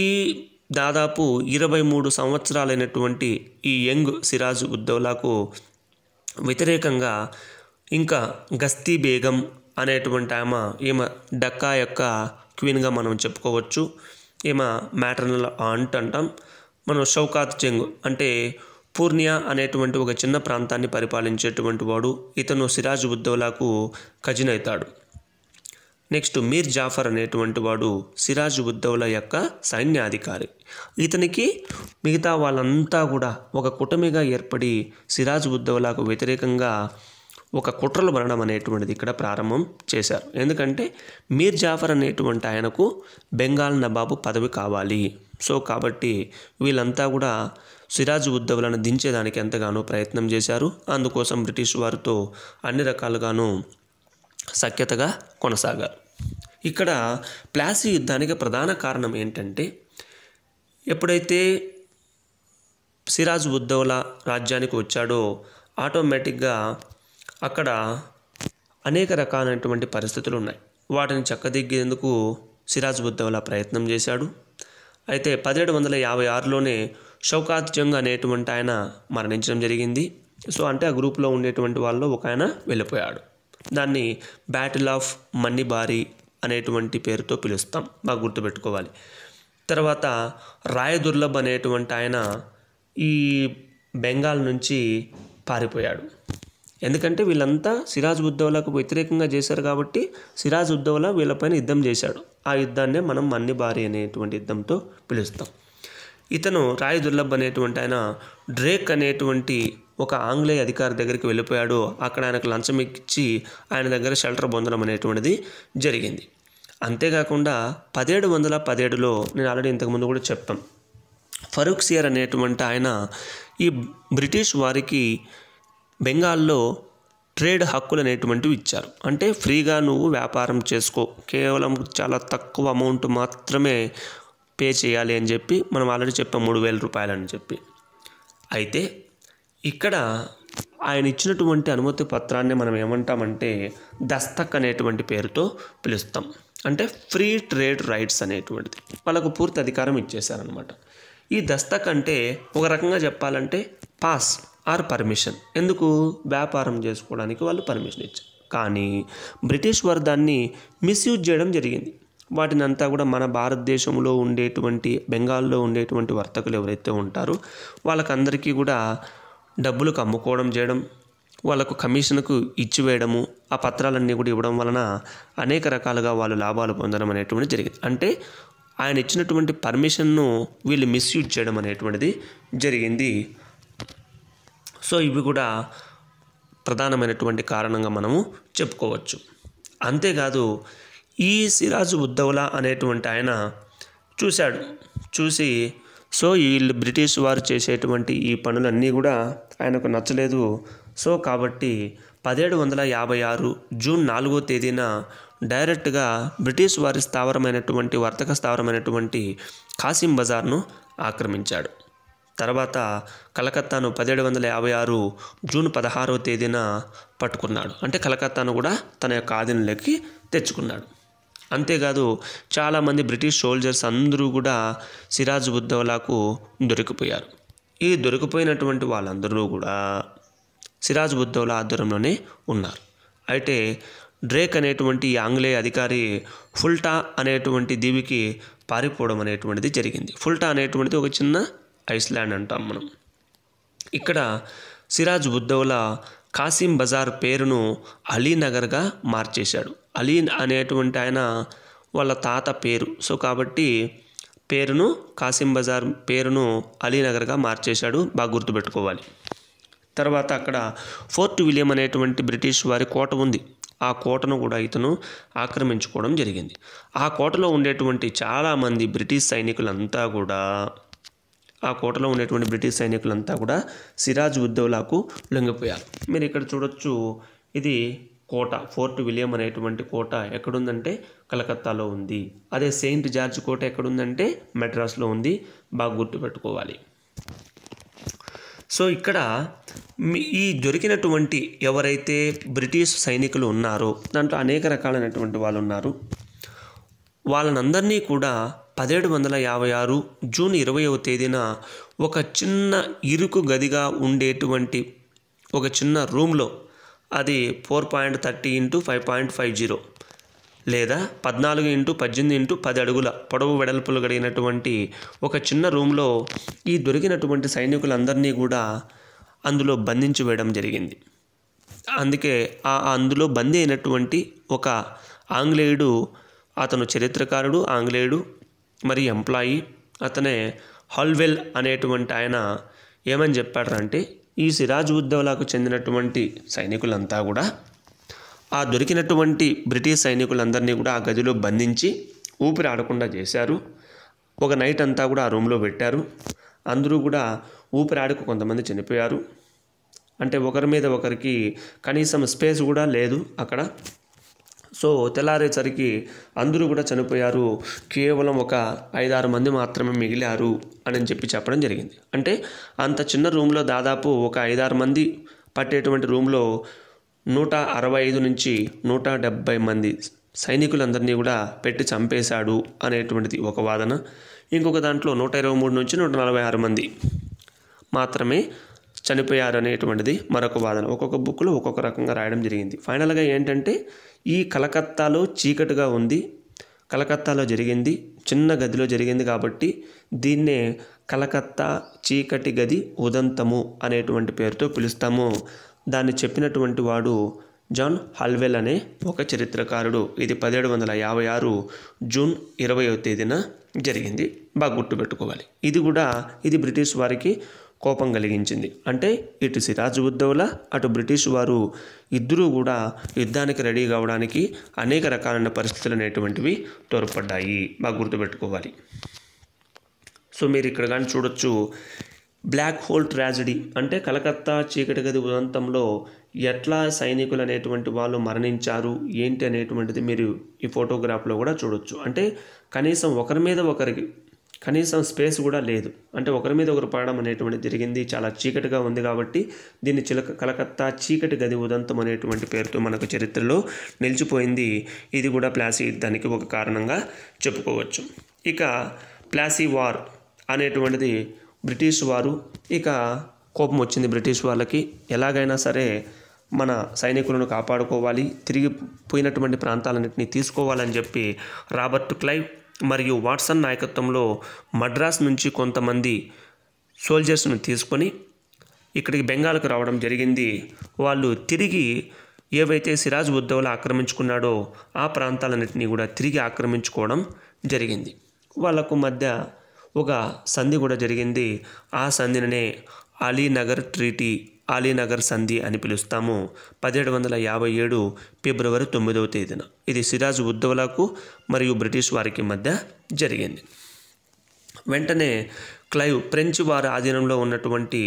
ఈ దాదాపు ఇరవై మూడు సంవత్సరాలైనటువంటి ఈ యంగ్ సిరాజ్ ఉద్దౌలాకు వ్యతిరేకంగా ఇంకా గస్తీ బేగం అనేటువంటి ఆమె ఈమె డక్కా యొక్క క్వీన్గా మనం చెప్పుకోవచ్చు ఈమె మ్యాటర్నల్ ఆంట్ అంటాం మనం షౌకాత్ జంగ్ అంటే పూర్ణియా అనేటువంటి ఒక చిన్న ప్రాంతాన్ని పరిపాలించేటువంటి వాడు ఇతను సిరాజ్ ఉద్దౌలాకు కజిన్ అవుతాడు నెక్స్ట్ మీర్ జాఫర్ అనేటువంటి వాడు సిరాజ్ ఉద్దౌలా యొక్క సైన్యాధికారి ఇతనికి మిగతా వాళ్ళంతా కూడా ఒక కుటమిగా ఏర్పడి సిరాజ్ ఉద్దౌలాకు వ్యతిరేకంగా ఒక కుట్రలు మరణం అనేటువంటిది ఇక్కడ ప్రారంభం చేశారు ఎందుకంటే మీర్ జాఫర్ అనేటువంటి ఆయనకు బెంగాల్ నబాబు పదవి కావాలి సో కాబట్టి వీళ్ళంతా కూడా సిరాజ్ ఉద్దవులను దించేదానికి ఎంతగానో ప్రయత్నం చేశారు అందుకోసం బ్రిటిష్ వారితో అన్ని రకాలుగాను సఖ్యతగా కొనసాగారు ఇక్కడ ప్లాసీ యుద్ధానికి ప్రధాన కారణం ఏంటంటే ఎప్పుడైతే సిరాజ్ ఉద్దవుల రాజ్యానికి వచ్చాడో ఆటోమేటిక్గా అక్కడ అనేక రకాలైనటువంటి పరిస్థితులు ఉన్నాయి వాటిని చక్కదిగ్గేందుకు సిరాజ్ ఉద్దౌలా ప్రయత్నం చేశాడు అయితే పదిహేడు వందల యాభై ఆరులోనే షౌకాత్ జంగ్ అనేటువంటి ఆయన మరణించడం జరిగింది సో అంటే ఆ గ్రూప్లో ఉండేటువంటి వాళ్ళు ఒక ఆయన వెళ్ళిపోయాడు దాన్ని బ్యాటిల్ ఆఫ్ మన్నిబారి అనేటువంటి పేరుతో పిలుస్తాం బాగా గుర్తుపెట్టుకోవాలి తర్వాత రాయ దుర్లభ్ అనేటువంటి ఆయన ఈ బెంగాల్ నుంచి పారిపోయాడు ఎందుకంటే వీళ్ళంతా సిరాజ్ ఉద్దౌలాకు వ్యతిరేకంగా చేశారు కాబట్టి సిరాజ్ ఉద్దౌలా వీళ్ళపైన యుద్ధం చేశాడు ఆ యుద్ధాన్నే మనం మన్ని మన్నిబారి అనేటువంటి యుద్ధంతో పిలుస్తాం ఇతను రాయ దుర్లభ్ అనేటువంటి ఆయన డ్రేక్ అనేటువంటి ఒక ఆంగ్లేయ అధికారి దగ్గరికి వెళ్ళిపోయాడు అక్కడ ఆయనకు లంచం ఇచ్చి ఆయన దగ్గర షెల్టర్ పొందడం అనేటువంటిది జరిగింది అంతేకాకుండా పదిహేడు వందల పదిహేడులో నేను ఆల్రెడీ ఇంతకుముందు కూడా చెప్పాను ఫరూక్ సియర్ అనేటువంటి ఆయన ఈ బ్రిటిష్ వారికి బెంగాల్లో ట్రేడ్ హక్కులు అనేటువంటివి ఇచ్చారు అంటే ఫ్రీగా నువ్వు వ్యాపారం చేసుకో కేవలం చాలా తక్కువ అమౌంట్ మాత్రమే పే చేయాలి అని చెప్పి మనం ఆల్రెడీ చెప్పాం మూడు వేల రూపాయలు అని చెప్పి అయితే ఇక్కడ ఆయన ఇచ్చినటువంటి అనుమతి పత్రాన్ని మనం ఏమంటామంటే దస్తక్ అనేటువంటి పేరుతో పిలుస్తాం అంటే ఫ్రీ ట్రేడ్ రైట్స్ అనేటువంటిది వాళ్ళకు పూర్తి అధికారం ఇచ్చేశారనమాట ఈ దస్తక్ అంటే ఒక రకంగా చెప్పాలంటే పాస్ ఆర్ పర్మిషన్ ఎందుకు వ్యాపారం చేసుకోవడానికి వాళ్ళు పర్మిషన్ ఇచ్చారు కానీ బ్రిటిష్ వారు దాన్ని మిస్యూజ్ చేయడం జరిగింది వాటిని అంతా కూడా మన భారతదేశంలో ఉండేటువంటి బెంగాల్లో ఉండేటువంటి వర్తకులు ఎవరైతే ఉంటారో వాళ్ళకందరికీ కూడా డబ్బులు అమ్ముకోవడం చేయడం వాళ్ళకు కమిషన్కు ఇచ్చివేయడము ఆ పత్రాలన్నీ కూడా ఇవ్వడం వలన అనేక రకాలుగా వాళ్ళు లాభాలు పొందడం అనేటువంటి జరిగింది అంటే ఆయన ఇచ్చినటువంటి పర్మిషన్ను వీళ్ళు మిస్యూజ్ చేయడం అనేటువంటిది జరిగింది సో ఇవి కూడా ప్రధానమైనటువంటి కారణంగా మనము చెప్పుకోవచ్చు అంతేకాదు ఈ సిరాజు ఉద్దౌలా అనేటువంటి ఆయన చూశాడు చూసి సో వీళ్ళు బ్రిటిష్ వారు చేసేటువంటి ఈ పనులన్నీ కూడా ఆయనకు నచ్చలేదు సో కాబట్టి పదిహేడు వందల యాభై ఆరు జూన్ నాలుగో తేదీన డైరెక్ట్గా బ్రిటిష్ వారి స్థావరమైనటువంటి వర్తక స్థావరమైనటువంటి కాసిం బజార్ను ఆక్రమించాడు తర్వాత కలకత్తాను పదిహేడు వందల యాభై ఆరు జూన్ పదహారవ తేదీన పట్టుకున్నాడు అంటే కలకత్తాను కూడా తన యొక్క ఆధీనంలోకి తెచ్చుకున్నాడు అంతేకాదు చాలామంది బ్రిటిష్ సోల్జర్స్ అందరూ కూడా సిరాజ్ ఉద్దౌలాకు దొరికిపోయారు ఈ దొరికిపోయినటువంటి వాళ్ళందరూ కూడా సిరాజ్ ఉద్దౌలా ఆధ్వర్యంలోనే ఉన్నారు అయితే డ్రేక్ అనేటువంటి ఆంగ్లేయ అధికారి ఫుల్టా అనేటువంటి దీవికి పారిపోవడం అనేటువంటిది జరిగింది ఫుల్టా అనేటువంటిది ఒక చిన్న ఐస్లాండ్ అంటాం మనం ఇక్కడ సిరాజ్ ఉద్దౌలా కాసిం బజార్ పేరును అలీనగర్గా మార్చేశాడు అలీ అనేటువంటి ఆయన వాళ్ళ తాత పేరు సో కాబట్టి పేరును కాసిం బజార్ పేరును అలీనగర్గా మార్చేశాడు బాగా గుర్తుపెట్టుకోవాలి తర్వాత అక్కడ ఫోర్ట్ విలియం అనేటువంటి బ్రిటిష్ వారి కోట ఉంది ఆ కోటను కూడా ఇతను ఆక్రమించుకోవడం జరిగింది ఆ కోటలో ఉండేటువంటి చాలామంది బ్రిటిష్ సైనికులంతా కూడా ఆ కోటలో ఉన్నటువంటి బ్రిటిష్ సైనికులంతా కూడా సిరాజ్ ఉద్దౌలాకు లొంగిపోయారు మీరు ఇక్కడ చూడొచ్చు ఇది కోట ఫోర్ట్ విలియం అనేటువంటి కోట ఎక్కడుందంటే కలకత్తాలో ఉంది అదే సెయింట్ జార్జ్ కోట ఎక్కడుందంటే మెడ్రాస్లో ఉంది బాగా గుర్తుపెట్టుకోవాలి సో ఇక్కడ ఈ దొరికినటువంటి ఎవరైతే బ్రిటిష్ సైనికులు ఉన్నారో దాంట్లో అనేక రకాలైనటువంటి వాళ్ళు ఉన్నారు వాళ్ళనందరినీ కూడా పదిహేడు వందల యాభై ఆరు జూన్ ఇరవైవ తేదీన ఒక చిన్న ఇరుకు గదిగా ఉండేటువంటి ఒక చిన్న రూమ్లో అది four point thirty into five point five zero లేదా పద్నాలుగు ఇంటూ పద్దెనిమిది ఇంటూ పది అడుగుల పొడవు వెడల్పులు గడిగినటువంటి ఒక చిన్న రూమ్లో ఈ దొరికినటువంటి సైనికులందరినీ కూడా అందులో బంధించి వేయడం జరిగింది అందుకే ఆ అందులో బందీ అయినటువంటి ఒక ఆంగ్లేయుడు అతను చరిత్రకారుడు ఆంగ్లేయుడు మరి ఎంప్లాయీ అతనే హల్వెల్ అనేటువంటి ఆయన ఏమని చెప్పాడంటే ఈ సిరాజ్ ఉద్దవ్లాకు చెందినటువంటి సైనికులంతా కూడా ఆ దొరికినటువంటి బ్రిటిష్ సైనికులందరినీ కూడా ఆ గదిలో బంధించి ఊపిరి ఆడకుండా చేశారు ఒక నైట్ అంతా కూడా ఆ రూమ్లో పెట్టారు అందరూ కూడా ఊపిరాడకు కొంతమంది చనిపోయారు అంటే ఒకరి మీద ఒకరికి కనీసం స్పేస్ కూడా లేదు అక్కడ సో తెల్లారేసరికి అందరూ కూడా చనిపోయారు కేవలం ఒక ఐదారు మంది మాత్రమే మిగిలారు అని చెప్పి చెప్పడం జరిగింది అంటే అంత చిన్న రూమ్లో దాదాపు ఒక ఐదారు మంది పట్టేటువంటి రూమ్లో నూట అరవై ఐదు నుంచి నూట డెబ్భై మంది సైనికులందరినీ కూడా పెట్టి చంపేశాడు అనేటువంటిది ఒక వాదన ఇంకొక దాంట్లో నూట ఇరవై మూడు నుంచి నూట నలభై ఆరు మంది మాత్రమే చనిపోయారు అనేటువంటిది మరొక వాదన ఒక్కొక్క బుక్లో ఒక్కొక్క రకంగా రాయడం జరిగింది ఫైనల్గా ఏంటంటే ఈ కలకత్తాలో చీకటిగా ఉంది కలకత్తాలో జరిగింది చిన్న గదిలో జరిగింది కాబట్టి దీన్నే కలకత్తా చీకటి గది ఉదంతము అనేటువంటి పేరుతో పిలుస్తాము దాన్ని చెప్పినటువంటి వాడు జాన్ హల్వెల్ అనే ఒక చరిత్రకారుడు ఇది పదిహేడు వందల యాభై ఆరు జూన్ ఇరవయో తేదీన జరిగింది బాగా గుర్తుపెట్టుకోవాలి ఇది కూడా ఇది బ్రిటిష్ వారికి కోపం కలిగించింది అంటే ఇటు సిరాజ్ ఉద్దౌలా అటు బ్రిటిష్ వారు ఇద్దరూ కూడా యుద్ధానికి రెడీ కావడానికి అనేక రకాలైన పరిస్థితులు అనేటువంటివి తోడ్పడ్డాయి మాకు గుర్తుపెట్టుకోవాలి సో మీరు ఇక్కడ కానీ చూడొచ్చు బ్లాక్ హోల్ ట్రాజడీ అంటే కలకత్తా చీకటి గది ఉదంతంలో ఎట్లా సైనికులు అనేటువంటి వాళ్ళు మరణించారు ఏంటి అనేటువంటిది మీరు ఈ ఫోటోగ్రాఫ్లో కూడా చూడొచ్చు అంటే కనీసం ఒకరి మీద ఒకరికి కనీసం స్పేస్ కూడా లేదు అంటే ఒకరి మీద ఒకరు పడడం అనేటువంటి జరిగింది చాలా చీకటిగా ఉంది కాబట్టి దీన్ని చిలక కలకత్తా చీకటి గది ఉదంతం అనేటువంటి పేరుతో మనకు చరిత్రలో నిలిచిపోయింది ఇది కూడా ప్లాసీ యుద్ధానికి ఒక కారణంగా చెప్పుకోవచ్చు ఇక ప్లాసీ వార్ అనేటువంటిది బ్రిటిష్ వారు ఇక కోపం వచ్చింది బ్రిటిష్ వాళ్ళకి ఎలాగైనా సరే మన సైనికులను కాపాడుకోవాలి తిరిగి పోయినటువంటి ప్రాంతాలన్నింటినీ తీసుకోవాలని చెప్పి రాబర్ట్ క్లైవ్ మరియు వాట్సన్ నాయకత్వంలో మద్రాస్ నుంచి కొంతమంది సోల్జర్స్ను తీసుకొని ఇక్కడికి బెంగాల్కు రావడం జరిగింది వాళ్ళు తిరిగి ఏవైతే సిరాజ్ ఉద్దౌలా ఆక్రమించుకున్నాడో ఆ ప్రాంతాలన్నింటినీ కూడా తిరిగి ఆక్రమించుకోవడం జరిగింది వాళ్లకు మధ్య ఒక సంధి కూడా జరిగింది ఆ సంధిననే అలీనగర్ ట్రీటీ ఆలీనగర్ సంధి అని పిలుస్తాము పదిహేడు వందల యాభై ఏడు ఫిబ్రవరి తొమ్మిదవ తేదీన ఇది సిరాజ్ ఉద్దవలకు మరియు బ్రిటిష్ వారికి మధ్య జరిగింది వెంటనే క్లైవ్ ఫ్రెంచ్ వారి ఆధీనంలో ఉన్నటువంటి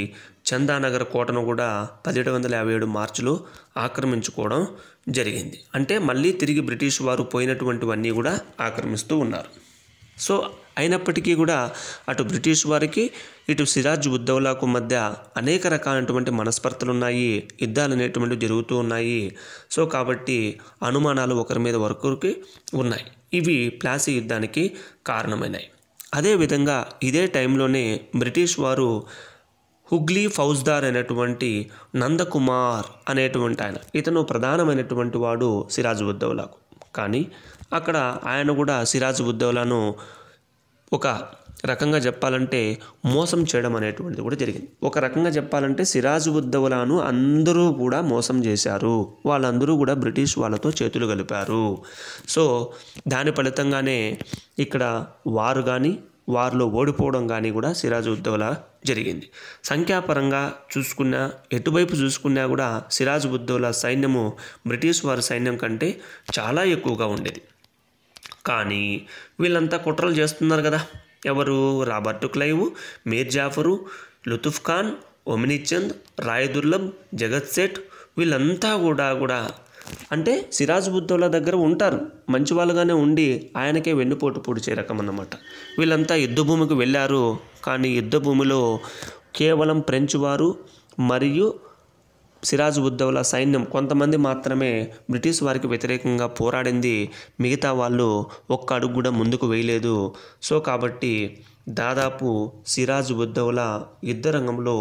చందానగర్ కోటను కూడా పదిహేడు వందల యాభై ఏడు మార్చిలో ఆక్రమించుకోవడం జరిగింది అంటే మళ్ళీ తిరిగి బ్రిటిష్ వారు పోయినటువంటివన్నీ కూడా ఆక్రమిస్తూ ఉన్నారు సో అయినప్పటికీ కూడా అటు బ్రిటిష్ వారికి ఇటు సిరాజ్ ఉద్దౌలాకు మధ్య అనేక రకాలైనటువంటి మనస్పర్ధలు ఉన్నాయి యుద్ధాలు అనేటువంటివి జరుగుతూ ఉన్నాయి సో కాబట్టి అనుమానాలు ఒకరి మీద ఒకరికి ఉన్నాయి ఇవి ప్లాసీ యుద్ధానికి కారణమైనవి అదేవిధంగా ఇదే టైంలోనే బ్రిటిష్ వారు హుగ్లీ ఫౌజ్దార్ అనేటువంటి నందకుమార్ అనేటువంటి ఆయన ఇతను ప్రధానమైనటువంటి వాడు సిరాజ్ ఉద్దౌలాకు కానీ అక్కడ ఆయన కూడా సిరాజ్ ఉద్దౌలాను ఒక రకంగా చెప్పాలంటే మోసం చేయడం అనేటువంటిది కూడా జరిగింది ఒక రకంగా చెప్పాలంటే సిరాజ్ ఉద్దౌలాను అందరూ కూడా మోసం చేశారు వాళ్ళందరూ కూడా బ్రిటిష్ వాళ్ళతో చేతులు కలిపారు సో దాని ఫలితంగానే ఇక్కడ వారు కానీ వారిలో ఓడిపోవడం కానీ కూడా సిరాజ్ ఉద్దౌలా జరిగింది సంఖ్యాపరంగా చూసుకున్నా ఎటువైపు చూసుకున్నా కూడా సిరాజ్ ఉద్దౌలా సైన్యము బ్రిటిష్ వారి సైన్యం కంటే చాలా ఎక్కువగా ఉండేది కానీ వీళ్ళంతా కుట్రలు చేస్తున్నారు కదా ఎవరు రాబర్టు క్లైవ్ మీర్ జాఫరు లుతుఫ్ ఖాన్ ఒమినిచంద్ రాయ్ దుర్లభ్ జగత్ సేట్ వీళ్ళంతా కూడా కూడా అంటే సిరాజ్ బుద్దౌలా దగ్గర ఉంటారు మంచి వాళ్ళుగానే ఉండి ఆయనకే వెన్నుపోటు పొడిచే రకం అన్నమాట వీళ్ళంతా యుద్ధ భూమికి వెళ్ళారు కానీ యుద్ధ భూమిలో కేవలం ఫ్రెంచ్ వారు మరియు సిరాజ్ ఉద్దౌలా సైన్యం కొంతమంది మాత్రమే బ్రిటిష్ వారికి వ్యతిరేకంగా పోరాడింది మిగతా వాళ్ళు ఒక్క అడుగు కూడా ముందుకు వేయలేదు సో కాబట్టి దాదాపు సిరాజ్ ఉద్దౌలా యుద్ధ రంగంలో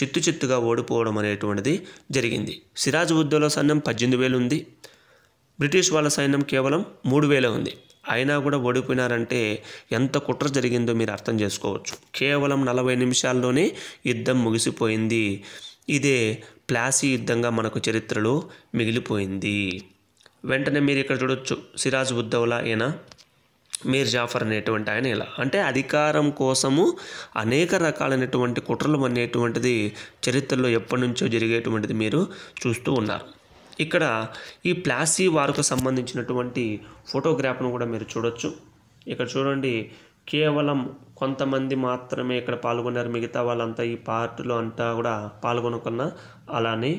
చిత్తు చిత్తుగా ఓడిపోవడం అనేటువంటిది జరిగింది సిరాజ్ ఉద్దౌలా సైన్యం పద్దెనిమిది వేలు ఉంది బ్రిటిష్ వాళ్ళ సైన్యం కేవలం మూడు వేలే ఉంది అయినా కూడా ఓడిపోయినారంటే ఎంత కుట్ర జరిగిందో మీరు అర్థం చేసుకోవచ్చు కేవలం నలభై నిమిషాల్లోనే యుద్ధం ముగిసిపోయింది ఇదే ప్లాసీ యుద్ధంగా మనకు చరిత్రలో మిగిలిపోయింది వెంటనే మీరు ఇక్కడ చూడొచ్చు సిరాజ్ ఉద్దౌలా ఈయన మీర్ జాఫర్ అనేటువంటి ఆయన ఇలా అంటే అధికారం కోసము అనేక రకాలైనటువంటి కుట్రలు అనేటువంటిది చరిత్రలో ఎప్పటి నుంచో జరిగేటువంటిది మీరు చూస్తూ ఉన్నారు ఇక్కడ ఈ ప్లాసీ వారికి సంబంధించినటువంటి ఫోటోగ్రాఫ్ను కూడా మీరు చూడొచ్చు ఇక్కడ చూడండి కేవలం కొంతమంది మాత్రమే ఇక్కడ పాల్గొన్నారు మిగతా వాళ్ళంతా ఈ పార్టీలో అంతా కూడా పాల్గొనకుండా అలానే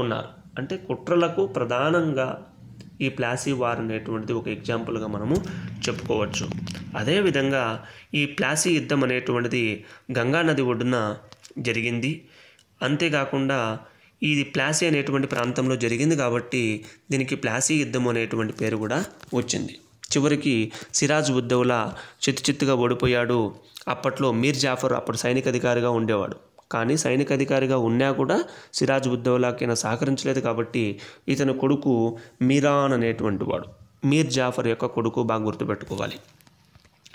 ఉన్నారు అంటే కుట్రలకు ప్రధానంగా ఈ ప్లాసీ వార్ అనేటువంటిది ఒక ఎగ్జాంపుల్గా మనము చెప్పుకోవచ్చు అదేవిధంగా ఈ ప్లాసీ యుద్ధం అనేటువంటిది గంగానది ఒడ్డున జరిగింది అంతేకాకుండా ఇది ప్లాసీ అనేటువంటి ప్రాంతంలో జరిగింది కాబట్టి దీనికి ప్లాసీ యుద్ధం అనేటువంటి పేరు కూడా వచ్చింది చివరికి సిరాజ్ ఉద్దవ్లా చిత్తు చిత్తుగా ఓడిపోయాడు అప్పట్లో మీర్ జాఫర్ అప్పుడు సైనిక అధికారిగా ఉండేవాడు కానీ సైనిక అధికారిగా ఉన్నా కూడా సిరాజ్ ఉద్దౌలాకి సహకరించలేదు కాబట్టి ఇతని కొడుకు మీరాన్ అనేటువంటి వాడు మీర్ జాఫర్ యొక్క కొడుకు బాగా గుర్తుపెట్టుకోవాలి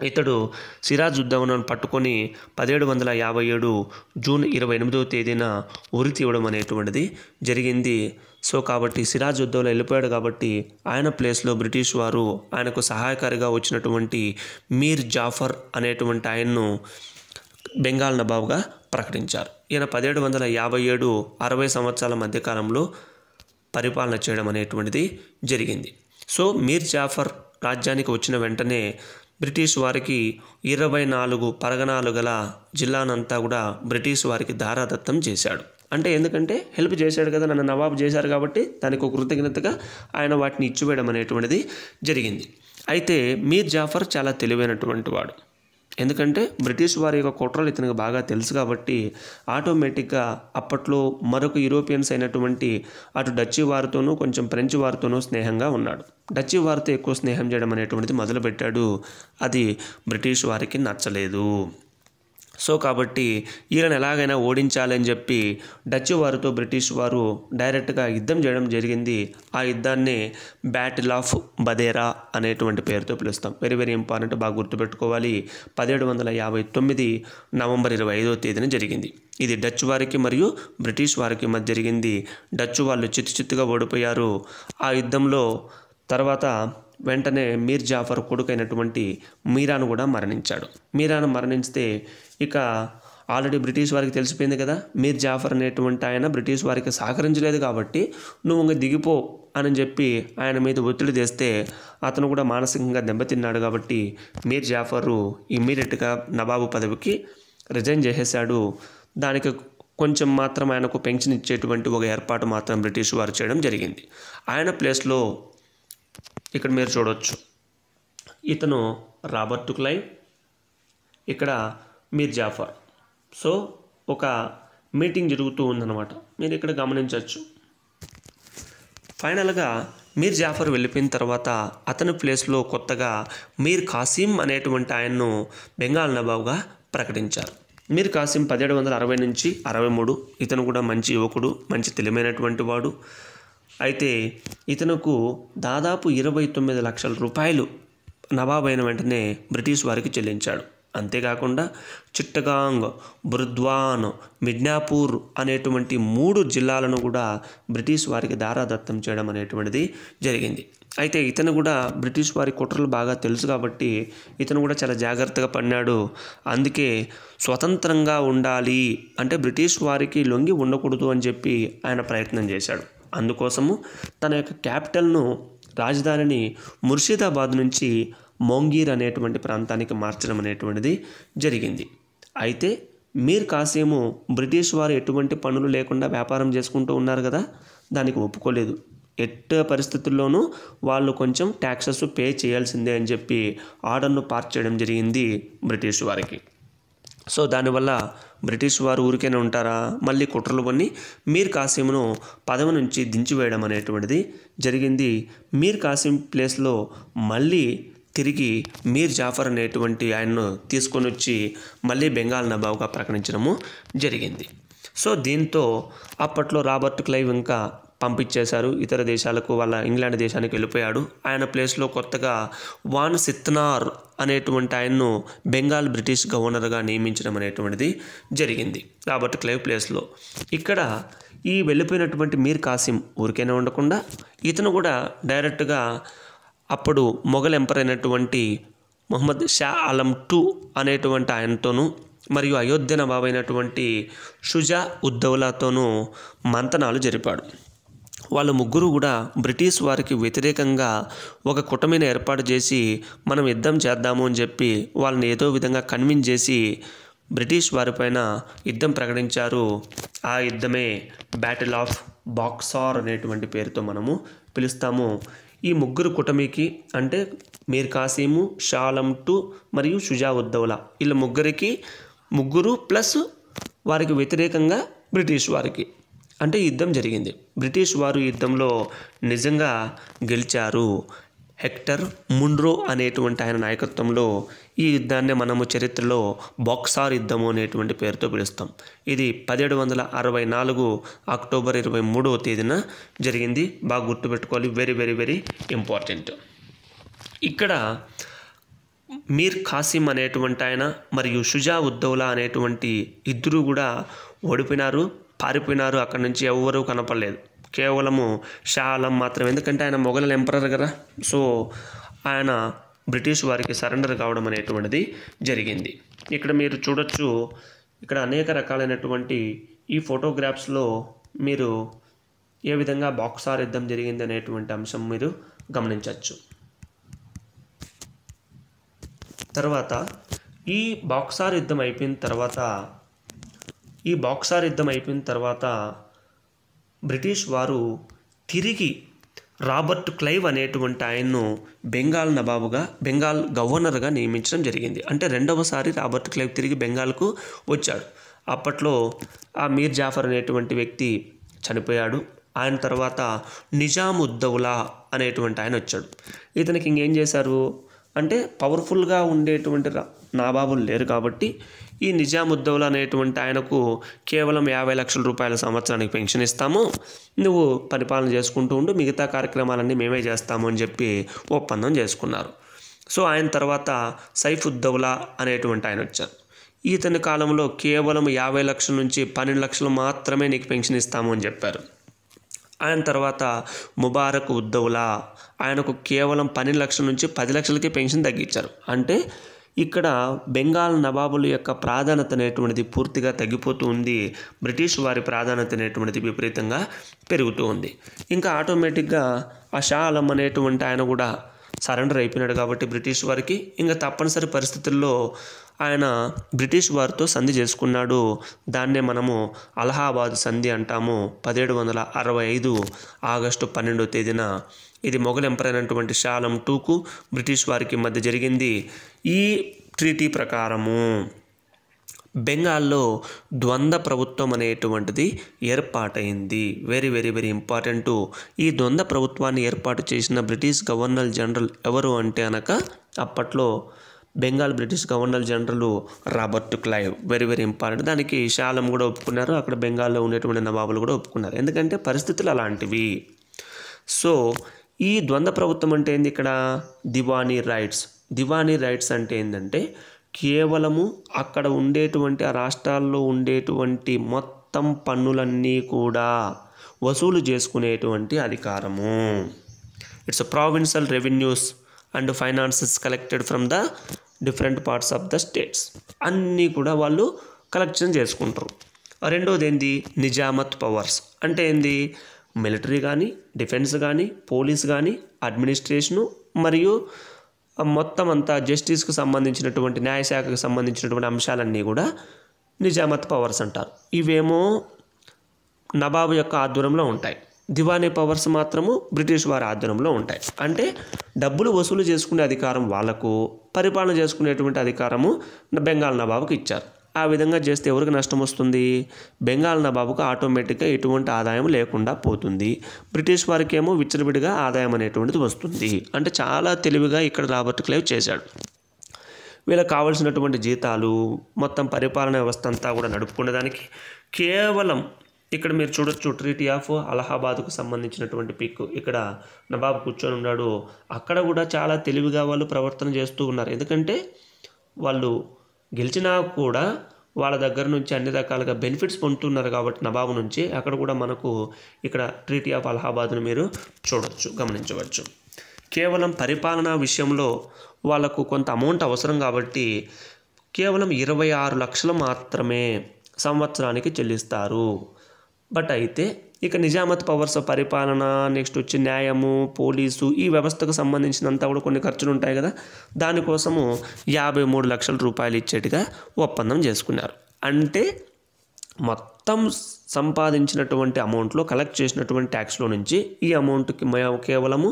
ఇతడు సిరాజ్ ఉద్దౌలాను పట్టుకొని పదిహేడు వందల యాభై ఏడు జూన్ ఇరవై ఎనిమిదవ తేదీన ఉరి తీవడం అనేటువంటిది జరిగింది సో కాబట్టి సిరాజ్ ఉద్దౌలా వెళ్ళిపోయాడు కాబట్టి ఆయన ప్లేస్లో బ్రిటిష్ వారు ఆయనకు సహాయకారిగా వచ్చినటువంటి మీర్ జాఫర్ అనేటువంటి ఆయన్ను బెంగాల్ నబాబ్గా ప్రకటించారు ఈయన పదిహేడు వందల యాభై ఏడు అరవై సంవత్సరాల మధ్యకాలంలో పరిపాలన చేయడం అనేటువంటిది జరిగింది సో మీర్ జాఫర్ రాజ్యానికి వచ్చిన వెంటనే బ్రిటిష్ వారికి ఇరవై నాలుగు పరగణాలు గల జిల్లానంతా కూడా బ్రిటిష్ వారికి దారాదత్తం చేశాడు అంటే ఎందుకంటే హెల్ప్ చేశాడు కదా నన్ను నవాబు చేశారు కాబట్టి తనకు కృతజ్ఞతగా ఆయన వాటిని ఇచ్చివేయడం అనేటువంటిది జరిగింది అయితే మీర్ జాఫర్ చాలా తెలివైనటువంటి వాడు ఎందుకంటే బ్రిటిష్ వారి యొక్క కుట్రలు ఇతనికి బాగా తెలుసు కాబట్టి ఆటోమేటిక్గా అప్పట్లో మరొక యూరోపియన్స్ అయినటువంటి అటు డచ్చి వారితోనూ కొంచెం ఫ్రెంచ్ వారితోనూ స్నేహంగా ఉన్నాడు డచ్చి వారితో ఎక్కువ స్నేహం చేయడం అనేటువంటిది మొదలుపెట్టాడు అది బ్రిటిష్ వారికి నచ్చలేదు సో కాబట్టి ఈయనను ఎలాగైనా ఓడించాలని చెప్పి డచ్ వారితో బ్రిటిష్ వారు డైరెక్ట్గా యుద్ధం చేయడం జరిగింది ఆ యుద్ధాన్ని బ్యాటిల్ ఆఫ్ బదేరా అనేటువంటి పేరుతో పిలుస్తాం వెరీ వెరీ ఇంపార్టెంట్ బాగా గుర్తుపెట్టుకోవాలి పదిహేడు వందల యాభై తొమ్మిది నవంబర్ ఇరవై ఐదో తేదీన జరిగింది ఇది డచ్ వారికి మరియు బ్రిటిష్ వారికి మధ్య జరిగింది డచ్ వాళ్ళు చిత్తు చిత్తుగా ఓడిపోయారు ఆ యుద్ధంలో తర్వాత వెంటనే మీర్ జాఫర్ కొడుకైనటువంటి మీరాను కూడా మరణించాడు మీరాను మరణిస్తే ఇక ఆల్రెడీ బ్రిటిష్ వారికి తెలిసిపోయింది కదా మీర్ జాఫర్ అనేటువంటి ఆయన బ్రిటిష్ వారికి సహకరించలేదు కాబట్టి నువ్వు ఇంకా దిగిపో అని చెప్పి ఆయన మీద ఒత్తిడి తెస్తే అతను కూడా మానసికంగా దెబ్బతిన్నాడు కాబట్టి మీర్ జాఫరు ఇమ్మీడియట్గా నవాబు పదవికి రిజైన్ చేసేసాడు దానికి కొంచెం మాత్రం ఆయనకు పెన్షన్ ఇచ్చేటువంటి ఒక ఏర్పాటు మాత్రం బ్రిటిష్ వారు చేయడం జరిగింది ఆయన ప్లేస్లో ఇక్కడ మీరు చూడవచ్చు ఇతను రాబర్ట్ క్లైవ్ ఇక్కడ మీర్ జాఫర్ సో ఒక మీటింగ్ జరుగుతూ ఉందన్నమాట మీరు ఇక్కడ గమనించవచ్చు ఫైనల్గా మీర్ జాఫర్ వెళ్ళిపోయిన తర్వాత అతని ప్లేస్లో కొత్తగా మీర్ కాసిం అనేటువంటి ఆయన్ను బెంగాల్ నవాబ్గా ప్రకటించారు మీర్ కాసిం పదిహేడు వందల అరవై నుంచి అరవై మూడు ఇతను కూడా మంచి యువకుడు మంచి తెలివైనటువంటి వాడు అయితే ఇతనుకు దాదాపు ఇరవై తొమ్మిది లక్షల రూపాయలు నవాబ్ అయిన వెంటనే బ్రిటిష్ వారికి చెల్లించాడు అంతేకాకుండా చిట్టగాంగ్ బుర్ద్వాన్ మిడ్నాపూర్ అనేటువంటి మూడు జిల్లాలను కూడా బ్రిటిష్ వారికి దారాదత్తం చేయడం అనేటువంటిది జరిగింది అయితే ఇతను కూడా బ్రిటిష్ వారి కుట్రలు బాగా తెలుసు కాబట్టి ఇతను కూడా చాలా జాగ్రత్తగా పడినాడు అందుకే స్వతంత్రంగా ఉండాలి అంటే బ్రిటిష్ వారికి లొంగి ఉండకూడదు అని చెప్పి ఆయన ప్రయత్నం చేశాడు అందుకోసము తన యొక్క క్యాపిటల్ను రాజధానిని ముర్షిదాబాద్ నుంచి మోంగీర్ అనేటువంటి ప్రాంతానికి మార్చడం అనేటువంటిది జరిగింది అయితే మీర్ కాసేము బ్రిటిష్ వారు ఎటువంటి పనులు లేకుండా వ్యాపారం చేసుకుంటూ ఉన్నారు కదా దానికి ఒప్పుకోలేదు ఎట్ట పరిస్థితుల్లోనూ వాళ్ళు కొంచెం ట్యాక్సెస్ పే చేయాల్సిందే అని చెప్పి ఆర్డర్ను పార్క్ చేయడం జరిగింది బ్రిటిష్ వారికి సో దానివల్ల బ్రిటిష్ వారు ఊరికైనా ఉంటారా మళ్ళీ కుట్రలు కొన్ని మీర్ కాసిమ్ను పదవి నుంచి దించివేయడం అనేటువంటిది జరిగింది మీర్ కాసిం ప్లేస్లో మళ్ళీ తిరిగి మీర్ జాఫర్ అనేటువంటి ఆయన్ను తీసుకొని వచ్చి మళ్ళీ బెంగాల్ నవాబ్గా ప్రకటించడము జరిగింది సో దీంతో అప్పట్లో రాబర్ట్ క్లైవ్ ఇంకా పంపించేశారు ఇతర దేశాలకు వాళ్ళ ఇంగ్లాండ్ దేశానికి వెళ్ళిపోయాడు ఆయన ప్లేస్లో కొత్తగా వాన్ సిత్నార్ అనేటువంటి ఆయన్ను బెంగాల్ బ్రిటిష్ గవర్నర్గా నియమించడం అనేటువంటిది జరిగింది రాబర్ట్ క్లైవ్ ప్లేస్లో ఇక్కడ ఈ వెళ్ళిపోయినటువంటి మీర్ కాసిం ఊరికైనా ఉండకుండా ఇతను కూడా డైరెక్ట్గా అప్పుడు మొఘల్ ఎంపర్ అయినటువంటి మొహమ్మద్ షా ఆలం టూ అనేటువంటి ఆయనతోనూ మరియు అయోధ్య నవాబ్ అయినటువంటి షుజా ఉద్దౌలాతోనూ మంతనాలు జరిపాడు వాళ్ళ ముగ్గురు కూడా బ్రిటిష్ వారికి వ్యతిరేకంగా ఒక కుటమిని ఏర్పాటు చేసి మనం యుద్ధం చేద్దాము అని చెప్పి వాళ్ళని ఏదో విధంగా కన్విన్స్ చేసి బ్రిటిష్ వారిపైన యుద్ధం ప్రకటించారు ఆ యుద్ధమే బ్యాటిల్ ఆఫ్ బాక్సార్ అనేటువంటి పేరుతో మనము పిలుస్తాము ఈ ముగ్గురు కుటమికి అంటే మీర్ కాసీము టు మరియు షుజా ఉద్దౌలా వీళ్ళ ముగ్గురికి ముగ్గురు ప్లస్ వారికి వ్యతిరేకంగా బ్రిటిష్ వారికి అంటే యుద్ధం జరిగింది బ్రిటిష్ వారు యుద్ధంలో నిజంగా గెలిచారు హెక్టర్ ముండ్రో అనేటువంటి ఆయన నాయకత్వంలో ఈ యుద్ధాన్ని మనము చరిత్రలో బాక్సార్ యుద్ధము అనేటువంటి పేరుతో పిలుస్తాం ఇది పదిహేడు వందల అరవై నాలుగు అక్టోబర్ ఇరవై మూడవ తేదీన జరిగింది బాగా గుర్తుపెట్టుకోవాలి వెరీ వెరీ వెరీ ఇంపార్టెంట్ ఇక్కడ మీర్ ఖాసిం అనేటువంటి ఆయన మరియు షుజా ఉద్దౌలా అనేటువంటి ఇద్దరు కూడా ఓడిపోయినారు పారిపోయినారు అక్కడి నుంచి ఎవ్వరూ కనపడలేదు కేవలము షా ఆలం మాత్రమే ఎందుకంటే ఆయన మొఘల ఎంపరర్ కదా సో ఆయన బ్రిటిష్ వారికి సరెండర్ కావడం అనేటువంటిది జరిగింది ఇక్కడ మీరు చూడొచ్చు ఇక్కడ అనేక రకాలైనటువంటి ఈ ఫోటోగ్రాఫ్స్లో మీరు ఏ విధంగా బాక్సార్ యుద్ధం జరిగింది అనేటువంటి అంశం మీరు గమనించవచ్చు తర్వాత ఈ బాక్సార్ యుద్ధం అయిపోయిన తర్వాత ఈ బాక్సార్ యుద్ధం అయిపోయిన తర్వాత బ్రిటిష్ వారు తిరిగి రాబర్ట్ క్లైవ్ అనేటువంటి ఆయన్ను బెంగాల్ నవాబుగా బెంగాల్ గవర్నర్గా నియమించడం జరిగింది అంటే రెండవసారి రాబర్ట్ క్లైవ్ తిరిగి బెంగాల్కు వచ్చాడు అప్పట్లో ఆ మీర్ జాఫర్ అనేటువంటి వ్యక్తి చనిపోయాడు ఆయన తర్వాత నిజాముద్దౌలా అనేటువంటి ఆయన వచ్చాడు ఇతనికి ఇంకేం చేశారు అంటే పవర్ఫుల్గా ఉండేటువంటి నవాబులు లేరు కాబట్టి ఈ నిజాముద్దౌలా అనేటువంటి ఆయనకు కేవలం యాభై లక్షల రూపాయల సంవత్సరానికి పెన్షన్ ఇస్తాము నువ్వు పరిపాలన చేసుకుంటూ ఉండు మిగతా కార్యక్రమాలన్నీ మేమే చేస్తాము అని చెప్పి ఒప్పందం చేసుకున్నారు సో ఆయన తర్వాత సైఫుద్దౌలా అనేటువంటి ఆయన వచ్చారు ఈతని కాలంలో కేవలం యాభై లక్షల నుంచి పన్నెండు లక్షలు మాత్రమే నీకు పెన్షన్ ఇస్తాము అని చెప్పారు ఆయన తర్వాత ముబారక్ ఉద్దౌలా ఆయనకు కేవలం పన్నెండు లక్షల నుంచి పది లక్షలకి పెన్షన్ తగ్గించారు అంటే ఇక్కడ బెంగాల్ నవాబుల యొక్క ప్రాధాన్యత అనేటువంటిది పూర్తిగా తగ్గిపోతూ ఉంది బ్రిటిష్ వారి ప్రాధాన్యత అనేటువంటిది విపరీతంగా పెరుగుతూ ఉంది ఇంకా ఆటోమేటిక్గా ఆ షా అలం అనేటువంటి ఆయన కూడా సరెండర్ అయిపోయినాడు కాబట్టి బ్రిటిష్ వారికి ఇంకా తప్పనిసరి పరిస్థితుల్లో ఆయన బ్రిటిష్ వారితో సంధి చేసుకున్నాడు దాన్నే మనము అలహాబాద్ సంధి అంటాము పదిహేడు వందల అరవై ఐదు ఆగస్టు పన్నెండో తేదీన ఇది మొఘల్ ఎంపరైనటువంటి అయినటువంటి షాలం టూకు బ్రిటిష్ వారికి మధ్య జరిగింది ఈ ట్రీటీ ప్రకారము బెంగాల్లో ద్వంద్వ ప్రభుత్వం అనేటువంటిది ఏర్పాటైంది వెరీ వెరీ వెరీ ఇంపార్టెంట్ ఈ ద్వంద్వ ప్రభుత్వాన్ని ఏర్పాటు చేసిన బ్రిటిష్ గవర్నర్ జనరల్ ఎవరు అంటే అనక అప్పట్లో Bengal British governor general Robert Clive very very important దానికి శాలం కూడా ఒప్పుకున్నారు అక్కడ బెంగాల్లో ఉండేటువంటి నవాబులు కూడా ఒప్పుకున్నారు ఎందుకంటే పరిస్థితులు అలాంటివి సో ఈ ద్వంద్వ ప్రభుత్వం అంటే ఏంది ఇక్కడ దివానీ రైట్స్ దివానీ రైట్స్ అంటే ఏంటంటే కేవలము అక్కడ ఉండేటువంటి ఆ రాష్ట్రాల్లో ఉండేటువంటి మొత్తం పన్నులన్నీ కూడా వసూలు చేసుకునేటువంటి అధికారము it's provincial revenues and finances collected from the different parts of the states అన్నీ కూడా వాళ్ళు కలెక్షన్ చేసుకుంటారు రెండోది ఏంది నిజామత్ పవర్స్ అంటే ఏంది మిలిటరీ కానీ డిఫెన్స్ కానీ పోలీస్ కానీ అడ్మినిస్ట్రేషను మరియు మొత్తం అంతా జస్టిస్కు సంబంధించినటువంటి న్యాయశాఖకు సంబంధించినటువంటి అంశాలన్నీ కూడా నిజామత్ పవర్స్ అంటారు ఇవేమో నవాబు యొక్క ఆధ్వర్యంలో ఉంటాయి దివానీ పవర్స్ మాత్రము బ్రిటిష్ వారి ఆధ్వర్యంలో ఉంటాయి అంటే డబ్బులు వసూలు చేసుకునే అధికారం వాళ్లకు పరిపాలన చేసుకునేటువంటి అధికారము బెంగాల్ నవాబుకి ఇచ్చారు ఆ విధంగా చేస్తే ఎవరికి నష్టం వస్తుంది బెంగాల్ నవాబుకు ఆటోమేటిక్గా ఎటువంటి ఆదాయం లేకుండా పోతుంది బ్రిటిష్ వారికి ఏమో విచ్చలవిడిగా ఆదాయం అనేటువంటిది వస్తుంది అంటే చాలా తెలివిగా ఇక్కడ రాబర్ట్ క్లైవ్ చేశాడు వీళ్ళకి కావాల్సినటువంటి జీతాలు మొత్తం పరిపాలన వ్యవస్థ అంతా కూడా నడుపుకునేదానికి కేవలం ఇక్కడ మీరు చూడొచ్చు ట్రీటీ ఆఫ్ అలహాబాద్కు సంబంధించినటువంటి పిక్ ఇక్కడ నవాబు కూర్చొని ఉన్నాడు అక్కడ కూడా చాలా తెలివిగా వాళ్ళు ప్రవర్తన చేస్తూ ఉన్నారు ఎందుకంటే వాళ్ళు గెలిచినా కూడా వాళ్ళ దగ్గర నుంచి అన్ని రకాలుగా బెనిఫిట్స్ పొందుతున్నారు కాబట్టి నవాబు నుంచి అక్కడ కూడా మనకు ఇక్కడ ట్రీటీ ఆఫ్ అలహాబాద్ను మీరు చూడవచ్చు గమనించవచ్చు కేవలం పరిపాలన విషయంలో వాళ్ళకు కొంత అమౌంట్ అవసరం కాబట్టి కేవలం ఇరవై ఆరు లక్షలు మాత్రమే సంవత్సరానికి చెల్లిస్తారు బట్ అయితే ఇక నిజామత్ పవర్స్ పరిపాలన నెక్స్ట్ వచ్చి న్యాయము పోలీసు ఈ వ్యవస్థకు సంబంధించినంత కూడా కొన్ని ఖర్చులు ఉంటాయి కదా దానికోసము యాభై మూడు లక్షల రూపాయలు ఇచ్చేట్టుగా ఒప్పందం చేసుకున్నారు అంటే మొత్తం సంపాదించినటువంటి అమౌంట్లో కలెక్ట్ చేసినటువంటి ట్యాక్స్లో నుంచి ఈ అమౌంట్కి కేవలము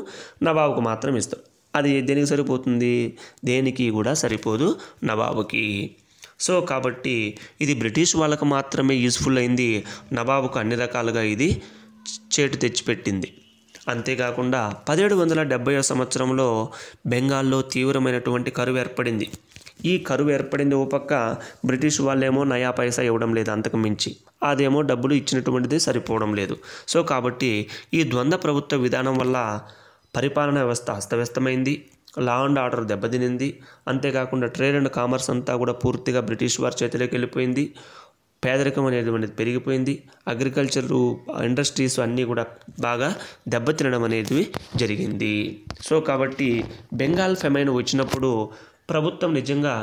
నవాబుకు మాత్రం ఇస్తాం అది దేనికి సరిపోతుంది దేనికి కూడా సరిపోదు నవాబుకి సో కాబట్టి ఇది బ్రిటిష్ వాళ్ళకు మాత్రమే యూస్ఫుల్ అయింది నవాబుకు అన్ని రకాలుగా ఇది చేటు తెచ్చిపెట్టింది అంతేకాకుండా పదిహేడు వందల డెబ్బై సంవత్సరంలో బెంగాల్లో తీవ్రమైనటువంటి కరువు ఏర్పడింది ఈ కరువు ఏర్పడింది ఓ పక్క బ్రిటిష్ వాళ్ళేమో నయా పైసా ఇవ్వడం లేదు అంతకు మించి అదేమో డబ్బులు ఇచ్చినటువంటిది సరిపోవడం లేదు సో కాబట్టి ఈ ద్వంద్వ ప్రభుత్వ విధానం వల్ల పరిపాలనా వ్యవస్థ అస్తవ్యస్తమైంది లా అండ్ ఆర్డర్ దెబ్బతినింది అంతేకాకుండా ట్రేడ్ అండ్ కామర్స్ అంతా కూడా పూర్తిగా బ్రిటిష్ వారి చేతిలోకి వెళ్ళిపోయింది పేదరికం అనేది అనేది పెరిగిపోయింది అగ్రికల్చరు ఇండస్ట్రీస్ అన్నీ కూడా బాగా దెబ్బతినడం అనేది జరిగింది సో కాబట్టి బెంగాల్ ఫెమైన్ వచ్చినప్పుడు ప్రభుత్వం నిజంగా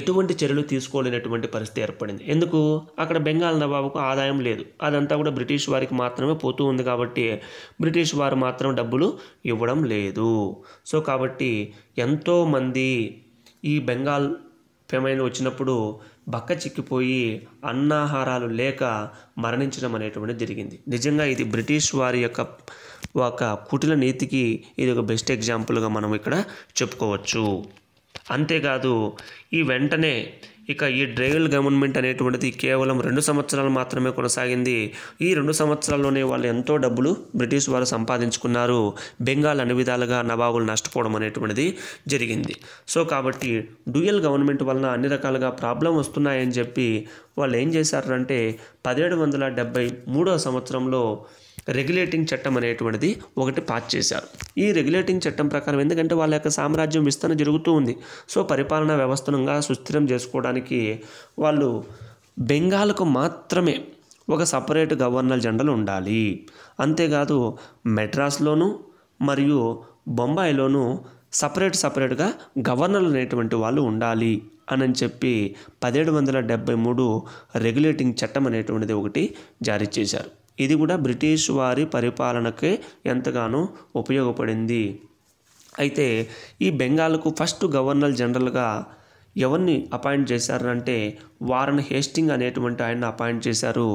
ఎటువంటి చర్యలు తీసుకోలేనటువంటి పరిస్థితి ఏర్పడింది ఎందుకు అక్కడ బెంగాల్ నవాబుకు ఆదాయం లేదు అదంతా కూడా బ్రిటిష్ వారికి మాత్రమే పోతూ ఉంది కాబట్టి బ్రిటిష్ వారు మాత్రం డబ్బులు ఇవ్వడం లేదు సో కాబట్టి ఎంతోమంది ఈ బెంగాల్ పేమైన వచ్చినప్పుడు బక్క చిక్కిపోయి అన్నాహారాలు లేక మరణించడం అనేటువంటి జరిగింది నిజంగా ఇది బ్రిటిష్ వారి యొక్క ఒక కుటిల నీతికి ఇది ఒక బెస్ట్ ఎగ్జాంపుల్గా మనం ఇక్కడ చెప్పుకోవచ్చు అంతేకాదు ఈ వెంటనే ఇక ఈ డ్రైవల్ గవర్నమెంట్ అనేటువంటిది కేవలం రెండు సంవత్సరాలు మాత్రమే కొనసాగింది ఈ రెండు సంవత్సరాల్లోనే వాళ్ళు ఎంతో డబ్బులు బ్రిటిష్ వారు సంపాదించుకున్నారు బెంగాల్ అన్ని విధాలుగా నవాబులు నష్టపోవడం అనేటువంటిది జరిగింది సో కాబట్టి డ్యూయల్ గవర్నమెంట్ వలన అన్ని రకాలుగా ప్రాబ్లం వస్తున్నాయని చెప్పి వాళ్ళు ఏం చేశారంటే పదిహేడు వందల డెబ్బై మూడో సంవత్సరంలో రెగ్యులేటింగ్ చట్టం అనేటువంటిది ఒకటి పాస్ చేశారు ఈ రెగ్యులేటింగ్ చట్టం ప్రకారం ఎందుకంటే వాళ్ళ యొక్క సామ్రాజ్యం విస్తరణ జరుగుతూ ఉంది సో పరిపాలనా వ్యవస్థనుగా సుస్థిరం చేసుకోవడానికి వాళ్ళు బెంగాల్కు మాత్రమే ఒక సపరేట్ గవర్నర్ జనరల్ ఉండాలి అంతేకాదు మెడ్రాస్లోను మరియు బొంబాయిలోను సపరేట్ సపరేట్గా గవర్నర్లు అనేటువంటి వాళ్ళు ఉండాలి అని చెప్పి పదిహేడు వందల డెబ్బై మూడు రెగ్యులేటింగ్ చట్టం అనేటువంటిది ఒకటి జారీ చేశారు ఇది కూడా బ్రిటిష్ వారి పరిపాలనకే ఎంతగానో ఉపయోగపడింది అయితే ఈ బెంగాల్కు ఫస్ట్ గవర్నర్ జనరల్గా ఎవరిని అపాయింట్ చేశారంటే వారన్ హేస్టింగ్ అనేటువంటి ఆయన అపాయింట్ చేశారు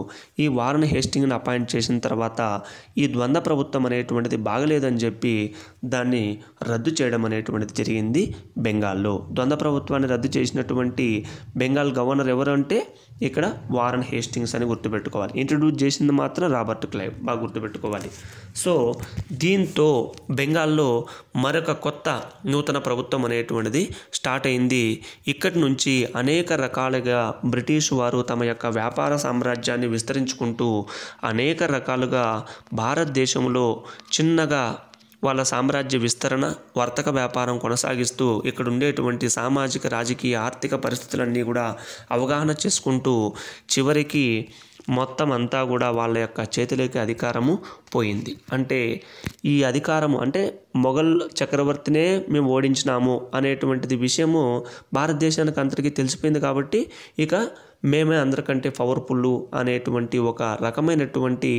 ఈ వారన్ హేస్టింగ్ని అపాయింట్ చేసిన తర్వాత ఈ ద్వంద్వ ప్రభుత్వం అనేటువంటిది బాగలేదని చెప్పి దాన్ని రద్దు చేయడం అనేటువంటిది జరిగింది బెంగాల్లో ద్వంద్వ ప్రభుత్వాన్ని రద్దు చేసినటువంటి బెంగాల్ గవర్నర్ ఎవరు అంటే ఇక్కడ వారన్ హేస్టింగ్స్ అని గుర్తుపెట్టుకోవాలి ఇంట్రడ్యూస్ చేసింది మాత్రం రాబర్ట్ క్లైవ్ బాగా గుర్తుపెట్టుకోవాలి సో దీంతో బెంగాల్లో మరొక కొత్త నూతన ప్రభుత్వం అనేటువంటిది స్టార్ట్ అయింది ఇక్కడి నుంచి అనేక రకాలుగా బ్రిటిష్ వారు తమ యొక్క వ్యాపార సామ్రాజ్యాన్ని విస్తరించుకుంటూ అనేక రకాలుగా భారతదేశంలో చిన్నగా వాళ్ళ సామ్రాజ్య విస్తరణ వర్తక వ్యాపారం కొనసాగిస్తూ ఇక్కడ ఉండేటువంటి సామాజిక రాజకీయ ఆర్థిక పరిస్థితులన్నీ కూడా అవగాహన చేసుకుంటూ చివరికి మొత్తం అంతా కూడా వాళ్ళ యొక్క చేతిలోకి అధికారము పోయింది అంటే ఈ అధికారము అంటే మొఘల్ చక్రవర్తినే మేము ఓడించినాము అనేటువంటిది విషయము భారతదేశానికి అందరికీ తెలిసిపోయింది కాబట్టి ఇక మేమే అందరికంటే పవర్ఫుల్ అనేటువంటి ఒక రకమైనటువంటి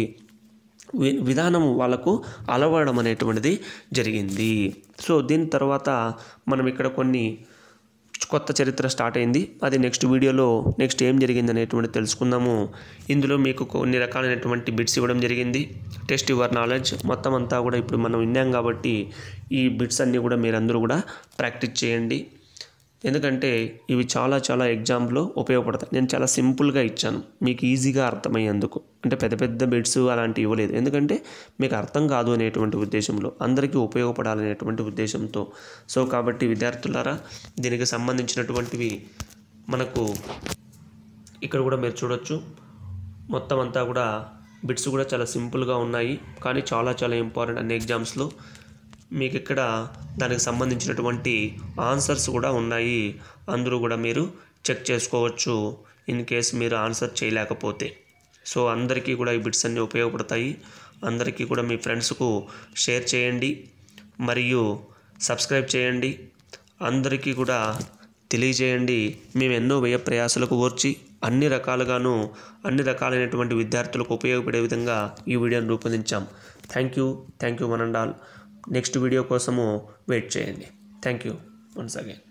విధానం వాళ్ళకు అలవడం అనేటువంటిది జరిగింది సో దీని తర్వాత మనం ఇక్కడ కొన్ని కొత్త చరిత్ర స్టార్ట్ అయింది అది నెక్స్ట్ వీడియోలో నెక్స్ట్ ఏం జరిగింది అనేటువంటి తెలుసుకుందాము ఇందులో మీకు కొన్ని రకాలైనటువంటి బిట్స్ ఇవ్వడం జరిగింది టెస్ట్ యువర్ నాలెడ్జ్ మొత్తం అంతా కూడా ఇప్పుడు మనం విన్నాం కాబట్టి ఈ బిట్స్ అన్నీ కూడా మీరందరూ కూడా ప్రాక్టీస్ చేయండి ఎందుకంటే ఇవి చాలా చాలా ఎగ్జామ్లో ఉపయోగపడతాయి నేను చాలా సింపుల్గా ఇచ్చాను మీకు ఈజీగా అర్థమయ్యేందుకు అంటే పెద్ద పెద్ద బెడ్స్ అలాంటివి ఇవ్వలేదు ఎందుకంటే మీకు అర్థం కాదు అనేటువంటి ఉద్దేశంలో అందరికీ ఉపయోగపడాలనేటువంటి ఉద్దేశంతో సో కాబట్టి విద్యార్థులారా దీనికి సంబంధించినటువంటివి మనకు ఇక్కడ కూడా మీరు చూడొచ్చు మొత్తం అంతా కూడా బిట్స్ కూడా చాలా సింపుల్గా ఉన్నాయి కానీ చాలా చాలా ఇంపార్టెంట్ అన్ని ఎగ్జామ్స్లో మీకు ఇక్కడ దానికి సంబంధించినటువంటి ఆన్సర్స్ కూడా ఉన్నాయి అందరూ కూడా మీరు చెక్ చేసుకోవచ్చు ఇన్ కేస్ మీరు ఆన్సర్ చేయలేకపోతే సో అందరికీ కూడా ఈ బిట్స్ అన్నీ ఉపయోగపడతాయి అందరికీ కూడా మీ ఫ్రెండ్స్కు షేర్ చేయండి మరియు సబ్స్క్రైబ్ చేయండి అందరికీ కూడా తెలియజేయండి మేము ఎన్నో వ్యయ ప్రయాసాలకు ఓర్చి అన్ని రకాలుగాను అన్ని రకాలైనటువంటి విద్యార్థులకు ఉపయోగపడే విధంగా ఈ వీడియోను రూపొందించాం thank you thank you one and all next video కోసము వెయిట్ చేయండి థ్యాంక్ యూ వన్స్ అగైన్